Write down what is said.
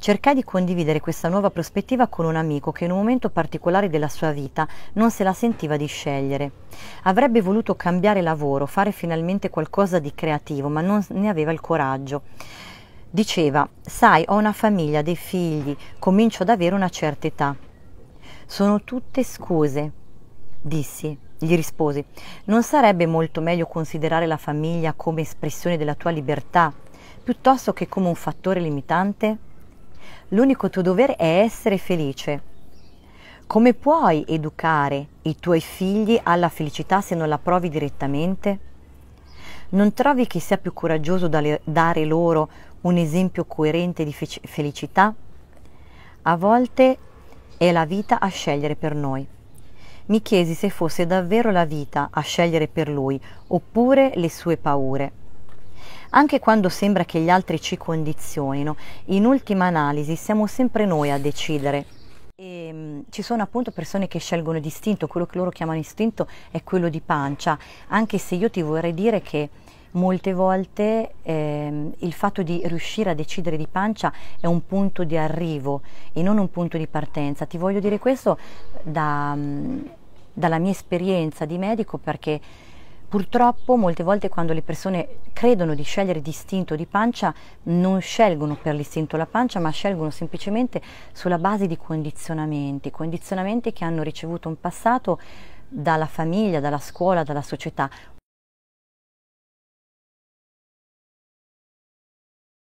Cercai di condividere questa nuova prospettiva con un amico che in un momento particolare della sua vita non se la sentiva di scegliere. Avrebbe voluto cambiare lavoro, fare finalmente qualcosa di creativo, ma non ne aveva il coraggio. Diceva, sai, ho una famiglia, dei figli, comincio ad avere una certa età. Sono tutte scuse, dissi, gli risposi, non sarebbe molto meglio considerare la famiglia come espressione della tua libertà, piuttosto che come un fattore limitante? l'unico tuo dovere è essere felice. Come puoi educare i tuoi figli alla felicità se non la provi direttamente? Non trovi che sia più coraggioso dare loro un esempio coerente di felicità? A volte è la vita a scegliere per noi. Mi chiesi se fosse davvero la vita a scegliere per lui oppure le sue paure. Anche quando sembra che gli altri ci condizionino, in ultima analisi siamo sempre noi a decidere. E, ehm, ci sono appunto persone che scelgono distinto, quello che loro chiamano istinto è quello di pancia, anche se io ti vorrei dire che molte volte ehm, il fatto di riuscire a decidere di pancia è un punto di arrivo e non un punto di partenza. Ti voglio dire questo da, mm, dalla mia esperienza di medico perché Purtroppo molte volte quando le persone credono di scegliere distinto di pancia non scelgono per l'istinto la pancia ma scelgono semplicemente sulla base di condizionamenti, condizionamenti che hanno ricevuto in passato dalla famiglia, dalla scuola, dalla società